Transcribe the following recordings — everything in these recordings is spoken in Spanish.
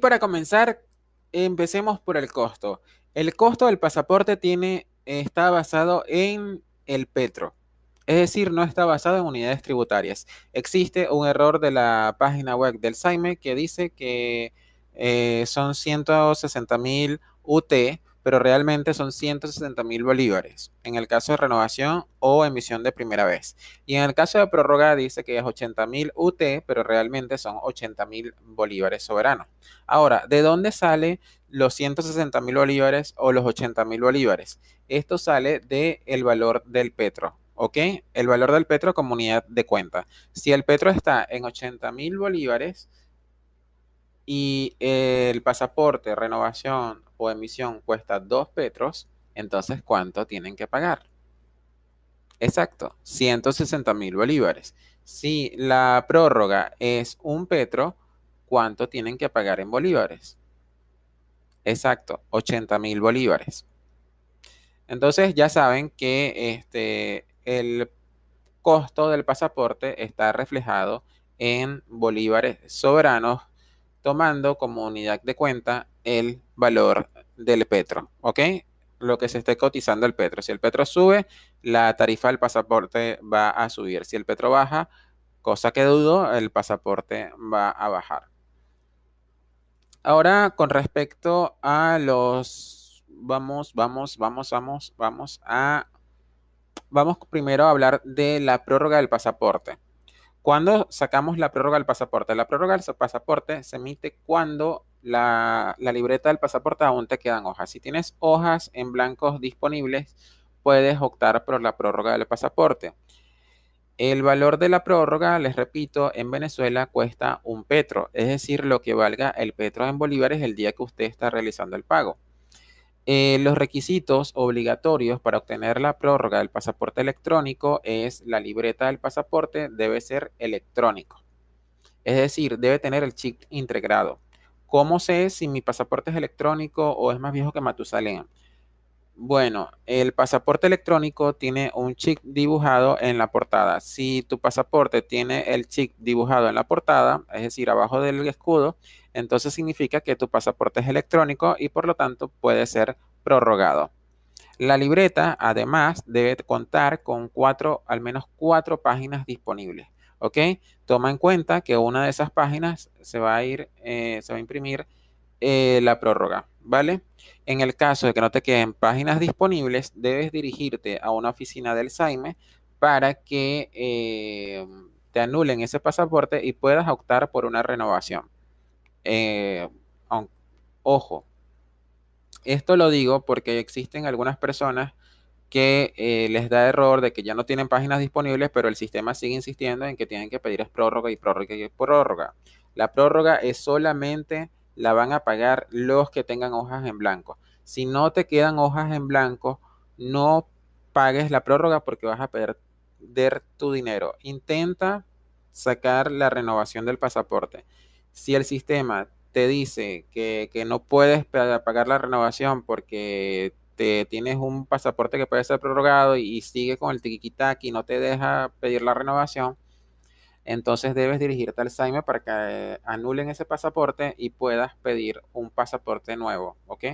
para comenzar, empecemos por el costo. El costo del pasaporte tiene, está basado en el petro, es decir, no está basado en unidades tributarias. Existe un error de la página web del SAIME que dice que eh, son 160 mil UT, pero realmente son 160 mil bolívares en el caso de renovación o emisión de primera vez. Y en el caso de prórroga dice que es 80 mil UT, pero realmente son 80 mil bolívares soberanos. Ahora, ¿de dónde sale los 160 mil bolívares o los 80 mil bolívares? Esto sale del valor del petro. ¿Ok? El valor del petro comunidad de cuenta. Si el petro está en 80 mil bolívares y el pasaporte, renovación o emisión cuesta 2 petros, entonces ¿cuánto tienen que pagar? Exacto, 160 mil bolívares. Si la prórroga es un petro, ¿cuánto tienen que pagar en bolívares? Exacto, 80 mil bolívares. Entonces ya saben que este, el costo del pasaporte está reflejado en bolívares soberanos tomando como unidad de cuenta el valor del petro, ¿ok? Lo que se esté cotizando el petro. Si el petro sube, la tarifa del pasaporte va a subir. Si el petro baja, cosa que dudo, el pasaporte va a bajar. Ahora, con respecto a los... Vamos, vamos, vamos, vamos, vamos a... Vamos primero a hablar de la prórroga del pasaporte. ¿Cuándo sacamos la prórroga del pasaporte? La prórroga del pasaporte se emite cuando la, la, libreta del pasaporte aún te quedan hojas. Si tienes hojas en blancos disponibles, puedes optar por la prórroga del pasaporte. El valor de la prórroga, les repito, en Venezuela cuesta un petro, es decir, lo que valga el petro en bolívares el día que usted está realizando el pago. Eh, los requisitos obligatorios para obtener la prórroga del pasaporte electrónico es la libreta del pasaporte debe ser electrónico, es decir, debe tener el chip integrado. ¿Cómo sé si mi pasaporte es electrónico o es más viejo que Matusalén? Bueno, el pasaporte electrónico tiene un chip dibujado en la portada. Si tu pasaporte tiene el chip dibujado en la portada, es decir, abajo del escudo, entonces significa que tu pasaporte es electrónico y por lo tanto puede ser prorrogado. La libreta, además, debe contar con cuatro, al menos cuatro páginas disponibles. ¿Ok? Toma en cuenta que una de esas páginas se va a ir, eh, se va a imprimir eh, la prórroga. ¿vale? En el caso de que no te queden páginas disponibles, debes dirigirte a una oficina del SAIME para que eh, te anulen ese pasaporte y puedas optar por una renovación. Eh, ojo, esto lo digo porque existen algunas personas que eh, les da error de que ya no tienen páginas disponibles, pero el sistema sigue insistiendo en que tienen que pedir prórroga y prórroga y prórroga. La prórroga es solamente la van a pagar los que tengan hojas en blanco. Si no te quedan hojas en blanco, no pagues la prórroga porque vas a perder tu dinero. Intenta sacar la renovación del pasaporte. Si el sistema te dice que, no puedes pagar la renovación porque te, tienes un pasaporte que puede ser prorrogado y, sigue con el tiquitac y no te deja pedir la renovación, entonces debes dirigirte al SAIME para que eh, anulen ese pasaporte y puedas pedir un pasaporte nuevo, ¿ok?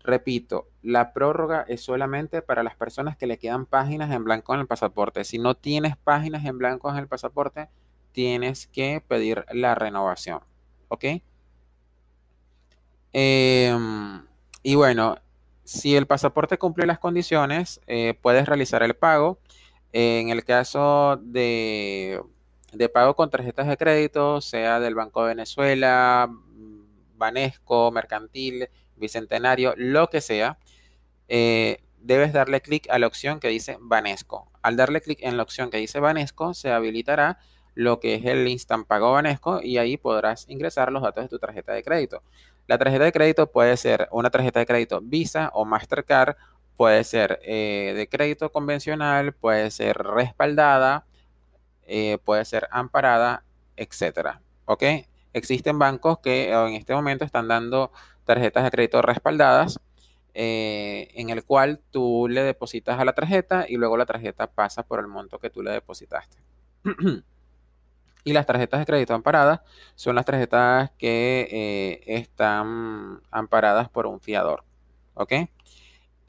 Repito, la prórroga es solamente para las personas que le quedan páginas en blanco en el pasaporte. Si no tienes páginas en blanco en el pasaporte, tienes que pedir la renovación, ¿ok? Em, y bueno, si el pasaporte cumple las condiciones, eh, puedes realizar el pago. En el caso de de pago con tarjetas de crédito, sea del Banco de Venezuela, mm, Banesco, Mercantil, Bicentenario, lo que sea, eh, debes darle clic a la opción que dice Banesco. Al darle clic en la opción que dice Banesco, se habilitará lo que es el Instant Pago Banesco y ahí podrás ingresar los datos de tu tarjeta de crédito. La tarjeta de crédito puede ser una tarjeta de crédito Visa o Mastercard, puede ser eh, de crédito convencional, puede ser respaldada, eh, puede ser amparada, etcétera. ¿Ok? Existen bancos que eh, en este momento están dando tarjetas de crédito respaldadas, eh, en el cual tú le depositas a la tarjeta y luego la tarjeta pasa por el monto que tú le depositaste. y las tarjetas de crédito amparadas son las tarjetas que están amparadas por un fiador. ¿Ok?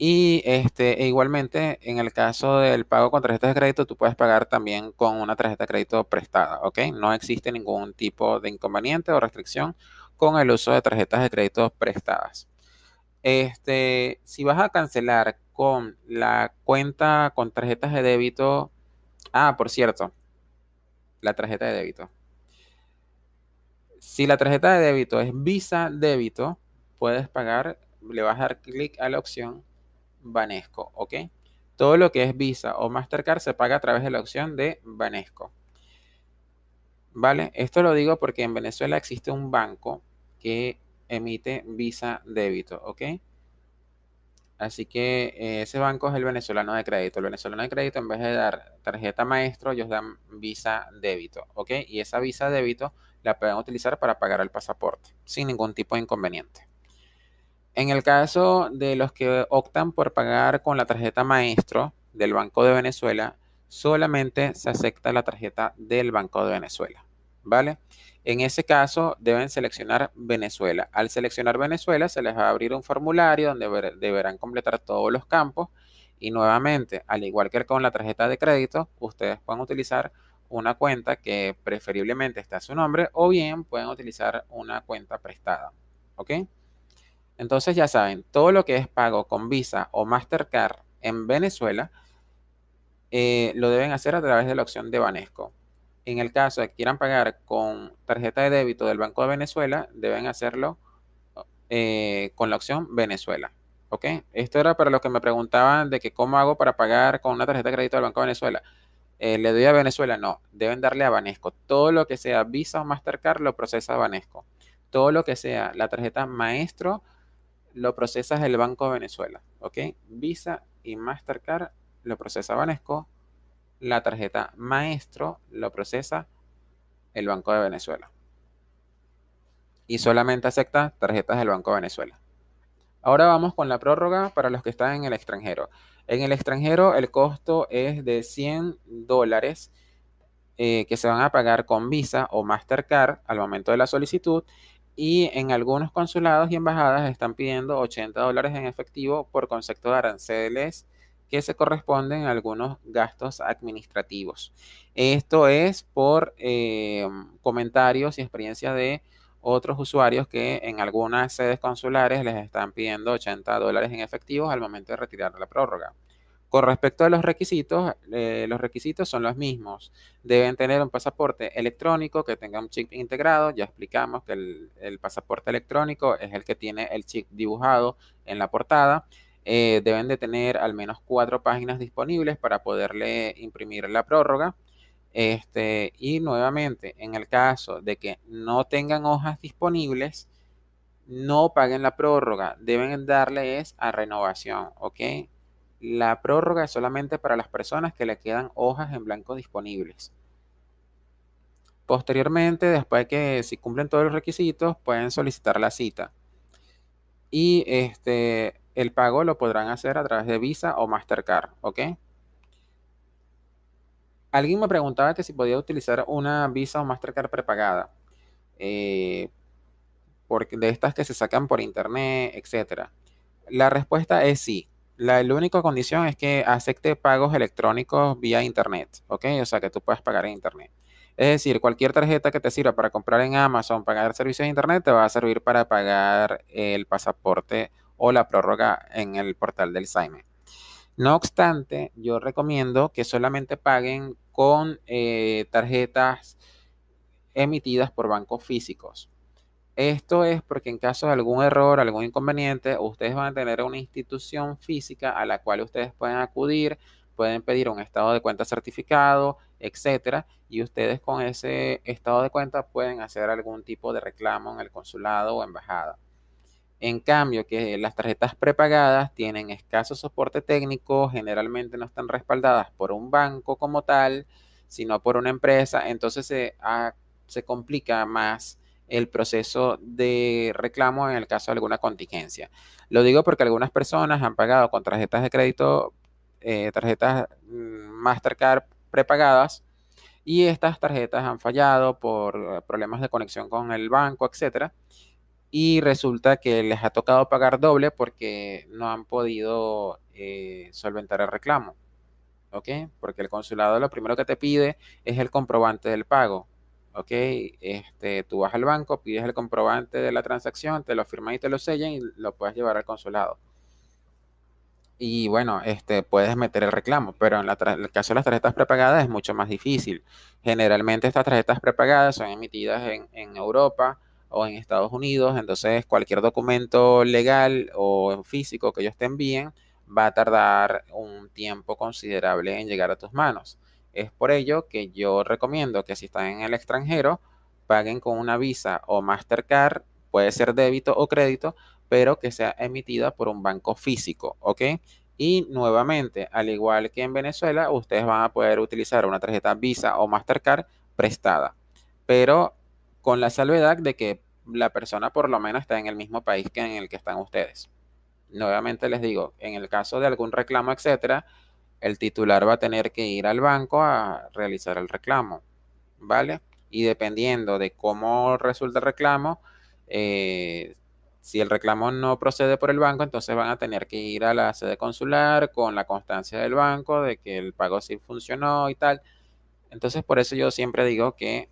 Y este, e igualmente, en el caso del pago con tarjetas de crédito, tú puedes pagar también con una tarjeta de crédito prestada, ¿ok? No existe ningún tipo de inconveniente o restricción con el uso de tarjetas de crédito prestadas. Este, si vas a cancelar con la cuenta con tarjetas de débito, ah, por cierto, la tarjeta de débito. Si la tarjeta de débito es Visa débito, puedes pagar, le vas a dar clic a la opción Banesco, ¿ok? Todo lo que es Visa o Mastercard se paga a través de la opción de Banesco. ¿Vale? Esto lo digo porque en Venezuela existe un banco que emite Visa débito, ¿ok? Así que eh, ese banco es el venezolano de crédito. El venezolano de crédito, en vez de dar tarjeta maestro, ellos dan visa débito, ¿ok? Y esa visa débito la pueden utilizar para pagar el pasaporte, sin ningún tipo de inconveniente. En el caso de los que optan por pagar con la tarjeta maestro del Banco de Venezuela, solamente se acepta la tarjeta del Banco de Venezuela. ¿Vale? En ese caso deben seleccionar Venezuela. Al seleccionar Venezuela se les va a abrir un formulario donde deberán completar todos los campos y nuevamente, al igual que con la tarjeta de crédito, ustedes pueden utilizar una cuenta que preferiblemente está a su nombre o bien pueden utilizar una cuenta prestada. ¿Ok? Entonces ya saben, todo lo que es pago con Visa o Mastercard en Venezuela, eh, lo deben hacer a través de la opción de Banesco. En el caso de que quieran pagar con tarjeta de débito del Banco de Venezuela, deben hacerlo eh, con la opción Venezuela. ¿Ok? Esto era para los que me preguntaban de que cómo hago para pagar con una tarjeta de crédito del Banco de Venezuela. Eh, ¿Le doy a Venezuela? No, deben darle a Banesco. Todo lo que sea Visa o Mastercard lo procesa Banesco. Todo lo que sea la tarjeta Maestro lo procesa el Banco de Venezuela, ¿ok? Visa y Mastercard lo procesa Banesco, la tarjeta Maestro lo procesa el Banco de Venezuela. Y solamente acepta tarjetas del Banco de Venezuela. Ahora vamos con la prórroga para los que están en el extranjero. En el extranjero el costo es de 100 dólares eh, que se van a pagar con Visa o Mastercard al momento de la solicitud y en algunos consulados y embajadas están pidiendo 80 dólares en efectivo por concepto de aranceles que se corresponden a algunos gastos administrativos. Esto es por eh, comentarios y experiencias de otros usuarios que en algunas sedes consulares les están pidiendo 80 dólares en efectivo al momento de retirar la prórroga. Con respecto a los requisitos, eh, los requisitos son los mismos. Deben tener un pasaporte electrónico que tenga un chip integrado. Ya explicamos que el, pasaporte electrónico es el que tiene el chip dibujado en la portada. Eh, deben de tener al menos cuatro páginas disponibles para poderle imprimir la prórroga. Este, y nuevamente, en el caso de que no tengan hojas disponibles, no paguen la prórroga. Deben darle es a renovación, ¿ok? La prórroga es solamente para las personas que le quedan hojas en blanco disponibles. Posteriormente, después de que si cumplen todos los requisitos, pueden solicitar la cita. Y este, el pago lo podrán hacer a través de Visa o Mastercard, ¿ok? Alguien me preguntaba que si podía utilizar una Visa o Mastercard prepagada. Eh, porque de estas que se sacan por internet, etc. La respuesta es sí la, única condición es que acepte pagos electrónicos vía Internet, ¿ok? O sea, que tú puedas pagar en Internet. Es decir, cualquier tarjeta que te sirva para comprar en Amazon, pagar servicios de Internet, te va a servir para pagar el pasaporte o la prórroga en el portal del SAIME. No obstante, yo recomiendo que solamente paguen con eh, tarjetas emitidas por bancos físicos. Esto es porque en caso de algún error, algún inconveniente, ustedes van a tener una institución física a la cual ustedes pueden acudir, pueden pedir un estado de cuenta certificado, etcétera, y ustedes con ese estado de cuenta pueden hacer algún tipo de reclamo en el consulado o embajada. En cambio, que las tarjetas prepagadas tienen escaso soporte técnico, generalmente no están respaldadas por un banco como tal, sino por una empresa, entonces se, se complica más el proceso de reclamo en el caso de alguna contingencia. Lo digo porque algunas personas han pagado con tarjetas de crédito, eh, tarjetas mm, Mastercard prepagadas, y estas tarjetas han fallado por problemas de conexión con el banco, etcétera. Y resulta que les ha tocado pagar doble porque no han podido eh, solventar el reclamo. ¿Ok? Porque el consulado lo primero que te pide es el comprobante del pago ok, este, tú vas al banco, pides el comprobante de la transacción, te lo firman y te lo sellan y lo puedes llevar al consulado. Y bueno, este, puedes meter el reclamo, pero en la el caso de las tarjetas prepagadas es mucho más difícil. Generalmente estas tarjetas prepagadas son emitidas en, en Europa o en Estados Unidos, entonces cualquier documento legal o físico que ellos te envíen va a tardar un tiempo considerable en llegar a tus manos. Es por ello que yo recomiendo que si están en el extranjero, paguen con una Visa o Mastercard, puede ser débito o crédito, pero que sea emitida por un banco físico, ¿ok? Y nuevamente, al igual que en Venezuela, ustedes van a poder utilizar una tarjeta Visa o Mastercard prestada, pero con la salvedad de que la persona por lo menos está en el mismo país que en el que están ustedes. Nuevamente les digo, en el caso de algún reclamo, etcétera, el titular va a tener que ir al banco a realizar el reclamo, ¿vale? Y dependiendo de cómo resulta el reclamo, eh, si el reclamo no procede por el banco, entonces van a tener que ir a la sede consular con la constancia del banco de que el pago sí funcionó y tal. Entonces, por eso yo siempre digo que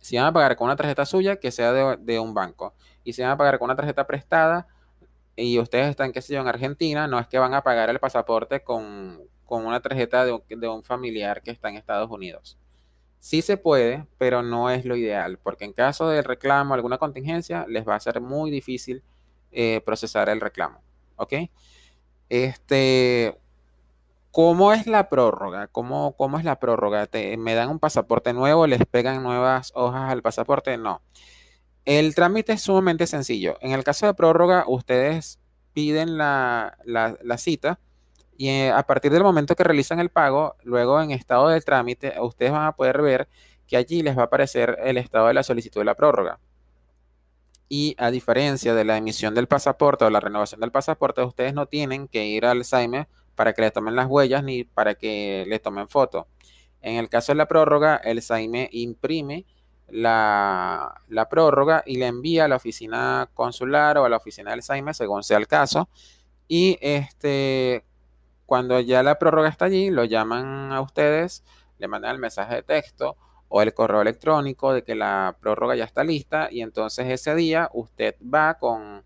si van a pagar con una tarjeta suya, que sea de, de un banco. Y si van a pagar con una tarjeta prestada, y ustedes están, qué sé yo, en Argentina, no es que van a pagar el pasaporte con, una tarjeta de un, familiar que está en Estados Unidos. Sí se puede, pero no es lo ideal, porque en caso de reclamo, alguna contingencia, les va a ser muy difícil eh, procesar el reclamo. ¿Ok? Este, ¿Cómo es la prórroga? ¿Cómo, cómo es la prórroga? ¿Te, prórroga me dan un pasaporte nuevo? ¿Les pegan nuevas hojas al pasaporte? No. El trámite es sumamente sencillo. En el caso de prórroga, ustedes piden la, cita y eh, a partir del momento que realizan el pago, luego en estado de trámite, ustedes van a poder ver que allí les va a aparecer el estado de la solicitud de la prórroga. Y a diferencia de la emisión del pasaporte o la renovación del pasaporte, ustedes no tienen que ir al SAIME para que le tomen las huellas ni para que le tomen foto. En el caso de la prórroga, el SAIME imprime la, prórroga y le envía a la oficina consular o a la oficina del Saime, según sea el caso. Y este, cuando ya la prórroga está allí, lo llaman a ustedes, le mandan el mensaje de texto o el correo electrónico de que la prórroga ya está lista y entonces ese día usted va con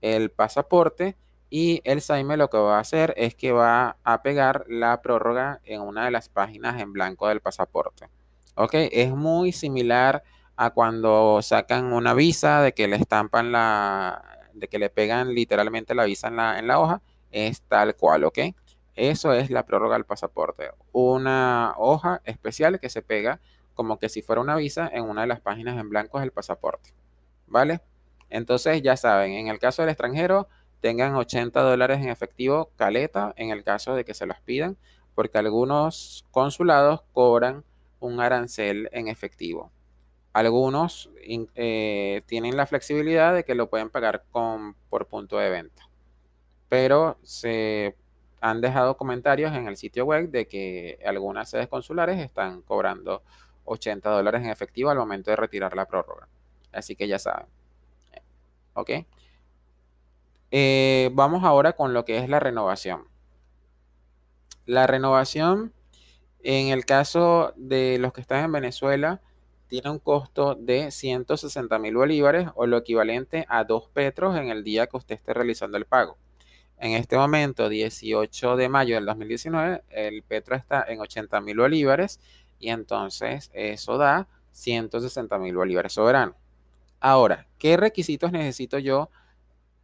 el pasaporte y el Saime lo que va a hacer es que va a pegar la prórroga en una de las páginas en blanco del pasaporte. ¿ok? Es muy similar a cuando sacan una visa de que le estampan la, de que le pegan literalmente la visa en la, hoja, es tal cual, ¿ok? Eso es la prórroga del pasaporte, una hoja especial que se pega como que si fuera una visa en una de las páginas en blanco del pasaporte, ¿vale? Entonces ya saben, en el caso del extranjero, tengan 80 dólares en efectivo caleta en el caso de que se los pidan, porque algunos consulados cobran un arancel en efectivo. Algunos eh, tienen la flexibilidad de que lo pueden pagar con, por punto de venta. Pero se han dejado comentarios en el sitio web de que algunas sedes consulares están cobrando 80 dólares en efectivo al momento de retirar la prórroga. Así que ya saben. ¿Ok? Eh, vamos ahora con lo que es la renovación. La renovación en el caso de los que están en Venezuela, tiene un costo de 160 mil bolívares o lo equivalente a 2 petros en el día que usted esté realizando el pago. En este momento, 18 de mayo del 2019, el petro está en 80 mil bolívares y entonces eso da 160 mil bolívares soberanos. Ahora, ¿qué requisitos necesito yo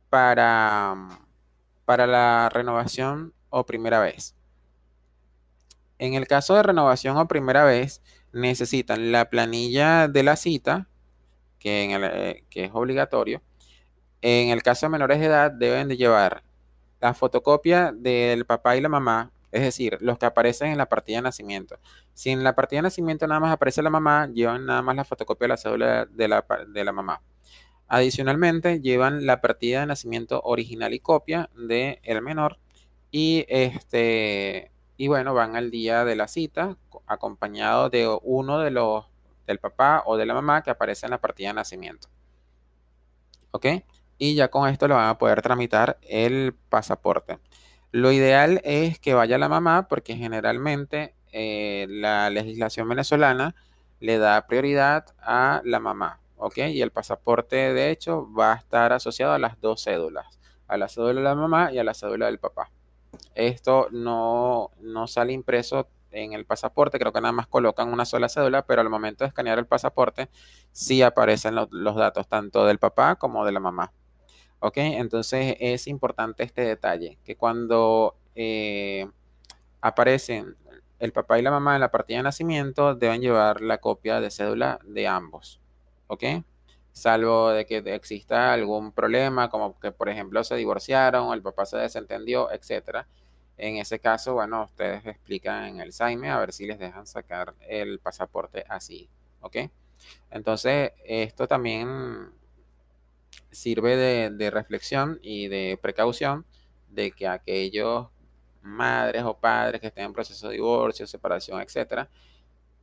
para, para la renovación o primera vez? En el caso de renovación o primera vez, necesitan la planilla de la cita, eh, que, es obligatorio. En el caso de menores de edad, deben de llevar la fotocopia del papá y la mamá, es decir, los que aparecen en la partida de nacimiento. Si en la partida de nacimiento nada más aparece la mamá, llevan nada más la fotocopia de la cédula de la, mamá. Adicionalmente, llevan la partida de nacimiento original y copia del menor y este, y bueno, van al día de la cita acompañado de uno de los del papá o de la mamá que aparece en la partida de nacimiento. ¿Ok? Y ya con esto le van a poder tramitar el pasaporte. Lo ideal es que vaya la mamá porque generalmente eh, la legislación venezolana le da prioridad a la mamá. ¿Ok? Y el pasaporte de hecho va a estar asociado a las dos cédulas, a la cédula de la mamá y a la cédula del papá. Esto no, sale impreso en el pasaporte, creo que nada más colocan una sola cédula, pero al momento de escanear el pasaporte sí aparecen los datos tanto del papá como de la mamá. ¿Ok? Entonces es importante este detalle, que cuando eh, aparecen el papá y la mamá en la partida de nacimiento, deben llevar la copia de cédula de ambos. ¿Ok? salvo de que exista algún problema, como que por ejemplo se divorciaron, el papá se desentendió, etcétera. En ese caso, bueno, ustedes explican en el SAIME a ver si les dejan sacar el pasaporte así, ¿ok? Entonces, esto también sirve de, reflexión y de precaución de que aquellos madres o padres que estén en proceso de divorcio, separación, etcétera,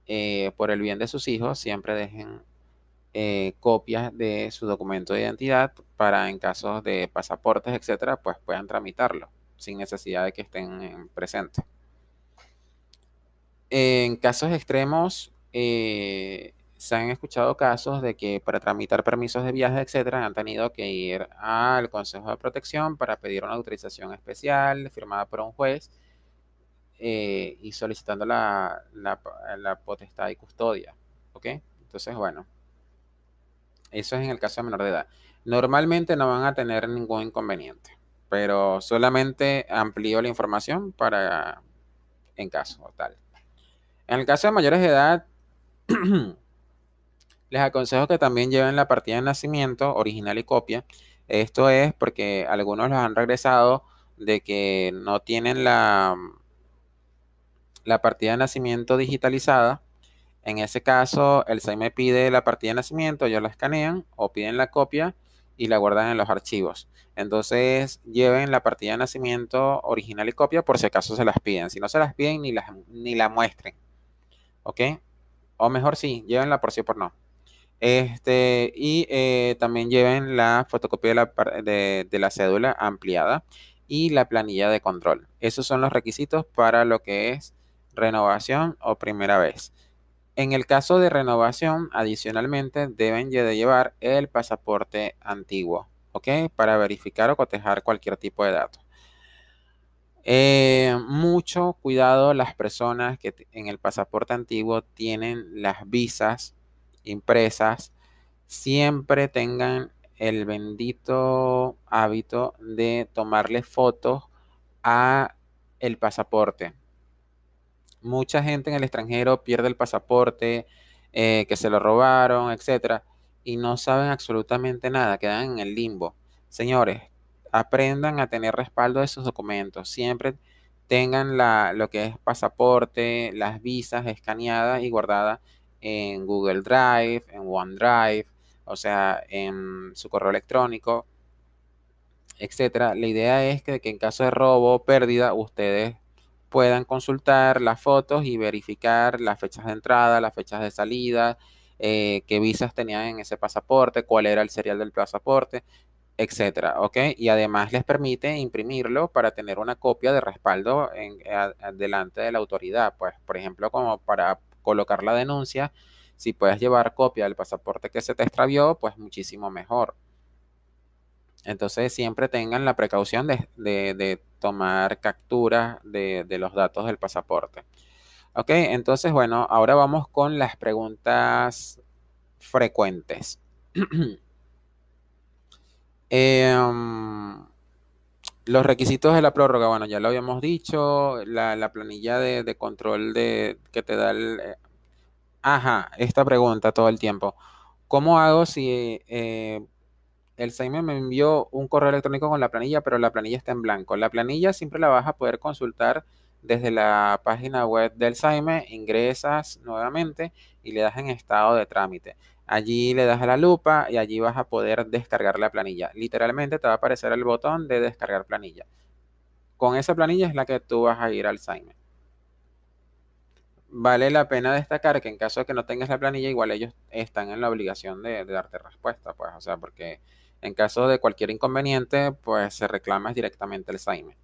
eh, por el bien de sus hijos, siempre dejen eh, copias de su documento de identidad para en casos de pasaportes, etcétera, pues puedan tramitarlo sin necesidad de que estén presentes. En casos extremos, eh, se han escuchado casos de que para tramitar permisos de viaje, etcétera, han tenido que ir al Consejo de Protección para pedir una autorización especial firmada por un juez eh, y solicitando la, la potestad y custodia. ¿Ok? Entonces, bueno, eso es en el caso de menor de edad. Normalmente no van a tener ningún inconveniente, pero solamente amplío la información para en caso tal. En el caso de mayores de edad, les aconsejo que también lleven la partida de nacimiento original y copia. Esto es porque algunos los han regresado de que no tienen la, la partida de nacimiento digitalizada en ese caso, el SAI me pide la partida de nacimiento, yo la escanean o piden la copia y la guardan en los archivos. Entonces, lleven la partida de nacimiento original y copia por si acaso se las piden. Si no se las piden, ni, ni la muestren. ¿Ok? O mejor sí, llévenla por sí o por no. Este, y eh, también lleven la fotocopia de la, de la cédula ampliada y la planilla de control. Esos son los requisitos para lo que es renovación o primera vez. En el caso de renovación, adicionalmente deben llevar el pasaporte antiguo, ¿ok? Para verificar o cotejar cualquier tipo de datos. Eh, mucho cuidado las personas que en el pasaporte antiguo tienen las visas impresas. Siempre tengan el bendito hábito de tomarle fotos a el pasaporte mucha gente en el extranjero pierde el pasaporte, eh, que se lo robaron, etcétera, y no saben absolutamente nada, quedan en el limbo. Señores, aprendan a tener respaldo de sus documentos. Siempre tengan la, lo que es pasaporte, las visas escaneadas y guardadas en Google Drive, en OneDrive, o sea, en su correo electrónico, etcétera. La idea es que, que en caso de robo o pérdida, ustedes puedan consultar las fotos y verificar las fechas de entrada, las fechas de salida, eh, qué visas tenían en ese pasaporte, cuál era el serial del pasaporte, etcétera, Y además les permite imprimirlo para tener una copia de respaldo delante de la autoridad, pues, por ejemplo, como para colocar la denuncia, si puedes llevar copia del pasaporte que se te extravió, pues muchísimo mejor. Entonces siempre tengan la precaución de tomar captura de, los datos del pasaporte. Ok, entonces bueno, ahora vamos con las preguntas frecuentes. Em, los requisitos de la prórroga, bueno, ya lo habíamos dicho, la, planilla de, control de, que te da el... Eh, ajá, esta pregunta todo el tiempo. ¿Cómo hago si eh, el SAIME me envió un correo electrónico con la planilla, pero la planilla está en blanco. La planilla siempre la vas a poder consultar desde la página web del SAIME, ingresas nuevamente y le das en estado de trámite. Allí le das a la lupa y allí vas a poder descargar la planilla. Literalmente te va a aparecer el botón de descargar planilla. Con esa planilla es la que tú vas a ir al SAIME. Vale la pena destacar que en caso de que no tengas la planilla, igual ellos están en la obligación de, de darte respuesta, pues, o sea, porque en caso de cualquier inconveniente, pues se reclama directamente el SAIME.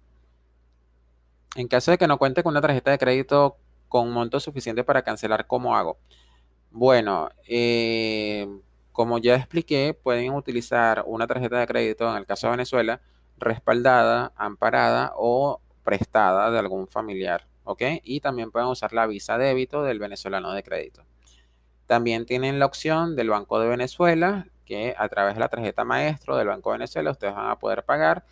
En caso de que no cuente con una tarjeta de crédito con un monto suficiente para cancelar, ¿cómo hago? Bueno, eh, como ya expliqué, pueden utilizar una tarjeta de crédito, en el caso de Venezuela, respaldada, amparada o prestada de algún familiar. ¿Ok? Y también pueden usar la visa débito del venezolano de crédito. También tienen la opción del Banco de Venezuela, que a través de la tarjeta maestro del Banco de Venezuela ustedes van a poder pagar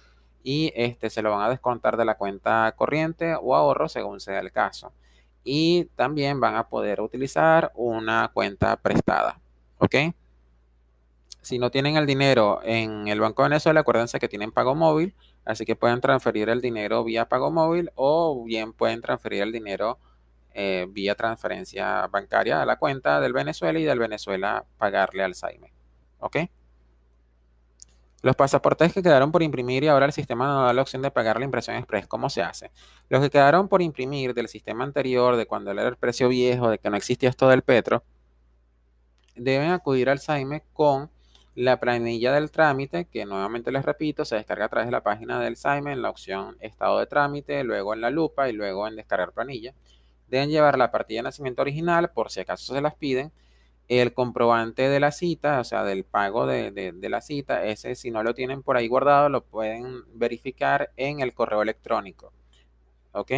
y este, se lo van a descontar de la cuenta corriente o ahorro según sea el caso. Y también van a poder utilizar una cuenta prestada. ¿Ok? Si no tienen el dinero en el Banco de Venezuela, acuérdense que tienen pago móvil, así que pueden transferir el dinero vía pago móvil o bien pueden transferir el dinero eh, vía transferencia bancaria a la cuenta del Venezuela y del Venezuela pagarle al Saime. ¿Ok? Los pasaportes que quedaron por imprimir y ahora el sistema no da la opción de pagar la impresión express. ¿Cómo se hace? Los que quedaron por imprimir del sistema anterior, de cuando era el precio viejo, de que no existía esto del petro, deben acudir al SAIME con la planilla del trámite, que nuevamente les repito, se descarga a través de la página del SAIME en la opción estado de trámite, luego en la lupa y luego en descargar planilla. Deben llevar la partida de nacimiento original por si acaso se las piden el comprobante de la cita, o sea, del pago de, la cita, ese si no lo tienen por ahí guardado, lo pueden verificar en el correo electrónico. ¿Ok?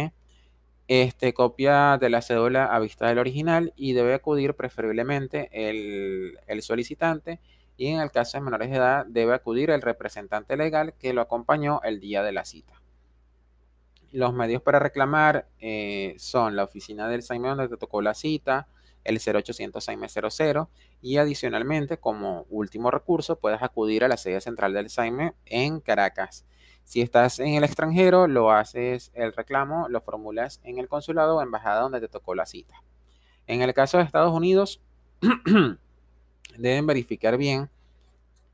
Este, copia de la cédula a vista del original y debe acudir preferiblemente el, solicitante y en el caso de menores de edad debe acudir el representante legal que lo acompañó el día de la cita. Los medios para reclamar eh, son la oficina del SAIME donde te tocó la cita, el 0800-SAIME00 y adicionalmente, como último recurso, puedes acudir a la sede central del SAIME en Caracas. Si estás en el extranjero, lo haces el reclamo, lo formulas en el consulado o embajada donde te tocó la cita. En el caso de Estados Unidos, deben verificar bien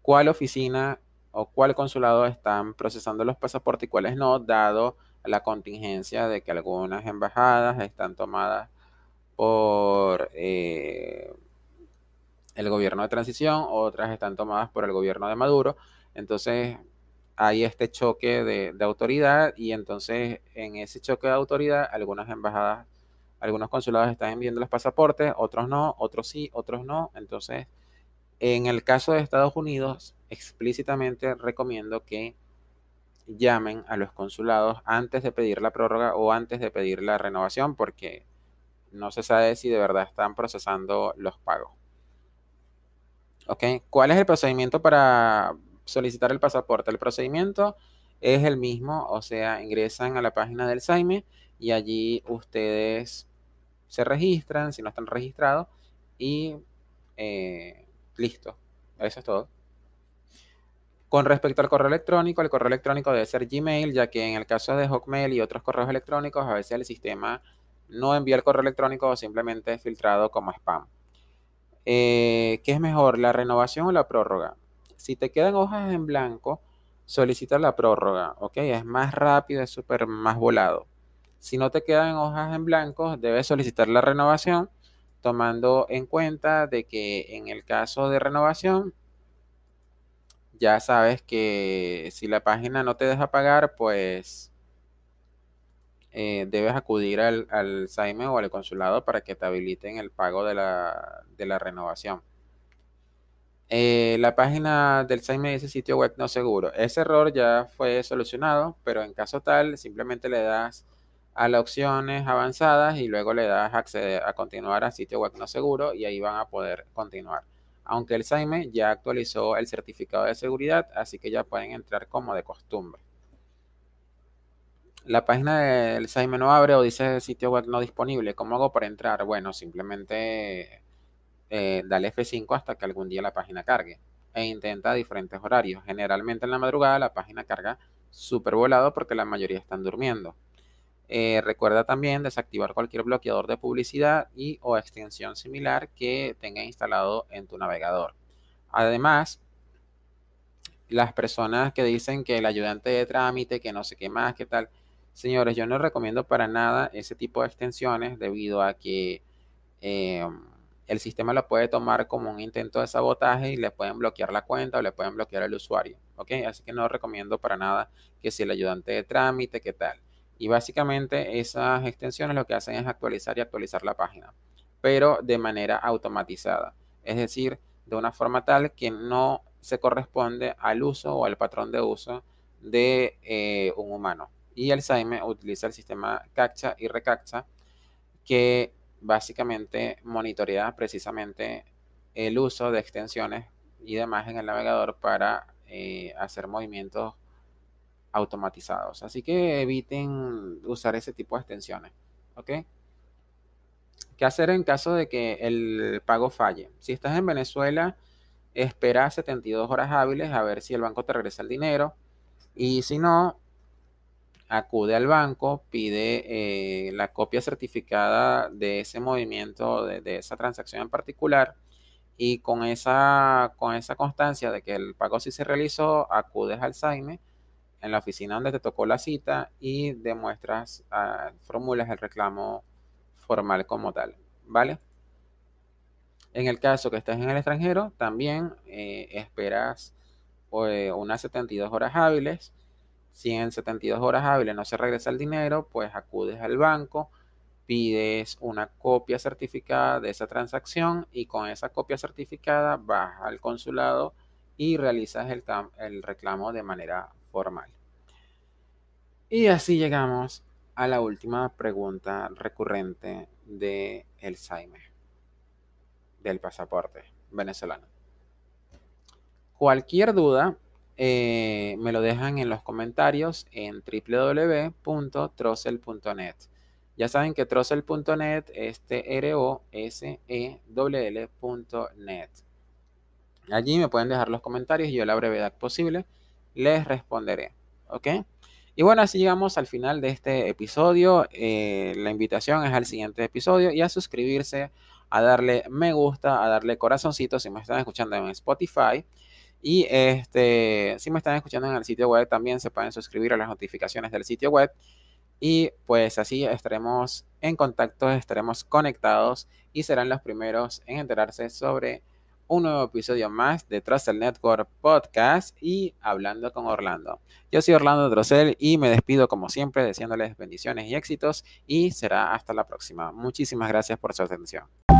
cuál oficina o cuál consulado están procesando los pasaportes y cuáles no, dado la contingencia de que algunas embajadas están tomadas por eh, el gobierno de transición, otras están tomadas por el gobierno de Maduro. Entonces hay este choque de, de autoridad y entonces en ese choque de autoridad algunas embajadas, algunos consulados están enviando los pasaportes, otros no, otros sí, otros no. Entonces, en el caso de Estados Unidos, explícitamente recomiendo que llamen a los consulados antes de pedir la prórroga o antes de pedir la renovación porque no se sabe si de verdad están procesando los pagos. ¿Ok? ¿Cuál es el procedimiento para solicitar el pasaporte? El procedimiento es el mismo, o sea, ingresan a la página del SAIME y allí ustedes se registran, si no están registrados, y eh, listo. Eso es todo. Con respecto al correo electrónico, el correo electrónico debe ser Gmail, ya que en el caso de Hotmail y otros correos electrónicos, a veces el sistema no el correo electrónico o simplemente filtrado como spam. Eh, ¿Qué es mejor, la renovación o la prórroga? Si te quedan hojas en blanco, solicita la prórroga, ¿ok? Es más rápido, es súper más volado. Si no te quedan hojas en blanco, debes solicitar la renovación, tomando en cuenta de que en el caso de renovación, ya sabes que si la página no te deja pagar, pues eh, debes acudir al, SAIME o al consulado para que te habiliten el pago de la, renovación. Eh, la página del SAIME dice sitio web no seguro. Ese error ya fue solucionado, pero en caso tal, simplemente le das a las opciones avanzadas y luego le das acceder a continuar a sitio web no seguro y ahí van a poder continuar. Aunque el SAIME ya actualizó el certificado de seguridad, así que ya pueden entrar como de costumbre la página del site no abre o dice sitio web no disponible. ¿Cómo hago para entrar? Bueno, simplemente eh, dale F5 hasta que algún día la página cargue e intenta diferentes horarios. Generalmente en la madrugada la página carga súper volado porque la mayoría están durmiendo. Eh, recuerda también desactivar cualquier bloqueador de publicidad y o extensión similar que tenga instalado en tu navegador. Además, las personas que dicen que el ayudante de trámite, que no sé qué más, qué tal, Señores, yo no recomiendo para nada ese tipo de extensiones debido a que eh, el sistema lo puede tomar como un intento de sabotaje y le pueden bloquear la cuenta o le pueden bloquear el usuario. ¿ok? Así que no recomiendo para nada que si el ayudante de trámite, qué tal. Y básicamente esas extensiones lo que hacen es actualizar y actualizar la página, pero de manera automatizada. Es decir, de una forma tal que no se corresponde al uso o al patrón de uso de eh, un humano y Alzheimer utiliza el sistema CAPTCHA y RECAPTCHA que básicamente monitorea precisamente el uso de extensiones y demás en el navegador para eh, hacer movimientos automatizados. Así que eviten usar ese tipo de extensiones. ¿Ok? ¿Qué hacer en caso de que el pago falle? Si estás en Venezuela, espera 72 horas hábiles a ver si el banco te regresa el dinero. Y si no, acude al banco, pide eh, la copia certificada de ese movimiento, de, esa transacción en particular, y con esa, con esa constancia de que el pago sí se realizó, acudes al SAIME en la oficina donde te tocó la cita y demuestras, ah, formulas el reclamo formal como tal, ¿vale? En el caso que estés en el extranjero, también eh, esperas pues, unas 72 horas hábiles si en 72 horas hábiles no se regresa el dinero, pues acudes al banco, pides una copia certificada de esa transacción y con esa copia certificada vas al consulado y realizas el, reclamo de manera formal. Y así llegamos a la última pregunta recurrente de el Saime, del pasaporte venezolano. Cualquier duda eh, me lo dejan en los comentarios en www.trocel.net. Ya saben que trocel.net es este e e T-R-O-S-E-L.net. Allí me pueden dejar los comentarios y yo la brevedad posible les responderé. ¿Ok? Y bueno, así llegamos al final de este episodio. Eh, la invitación es al siguiente episodio y a suscribirse, a darle me gusta, a darle corazoncito si me están escuchando en Spotify y este, si me están escuchando en el sitio web, también se pueden suscribir a las notificaciones del sitio web. Y pues así estaremos en contacto, estaremos conectados y serán los primeros en enterarse sobre un nuevo episodio más de Trussell Network Podcast y Hablando con Orlando. Yo soy Orlando Drosel y me despido como siempre deseándoles bendiciones y éxitos y será hasta la próxima. Muchísimas gracias por su atención.